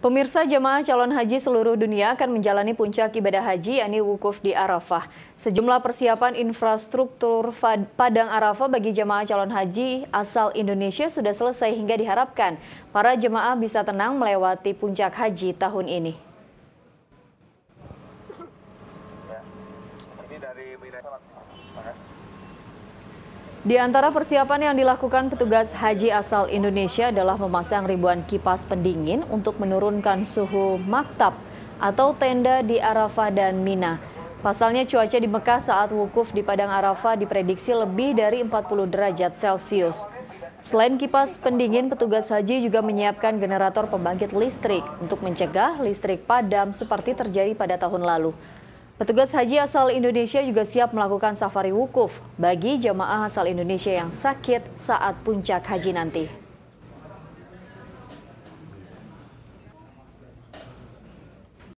Pemirsa jemaah calon haji seluruh dunia akan menjalani puncak ibadah haji yakni wukuf di Arafah. Sejumlah persiapan infrastruktur Padang Arafah bagi jemaah calon haji asal Indonesia sudah selesai hingga diharapkan para jemaah bisa tenang melewati puncak haji tahun ini. Ya, di antara persiapan yang dilakukan petugas haji asal Indonesia adalah memasang ribuan kipas pendingin untuk menurunkan suhu maktab atau tenda di Arafah dan Mina. Pasalnya cuaca di Mekah saat wukuf di Padang Arafah diprediksi lebih dari 40 derajat Celcius. Selain kipas pendingin, petugas haji juga menyiapkan generator pembangkit listrik untuk mencegah listrik padam seperti terjadi pada tahun lalu. Petugas haji asal Indonesia juga siap melakukan safari wukuf bagi jemaah asal Indonesia yang sakit saat puncak haji nanti.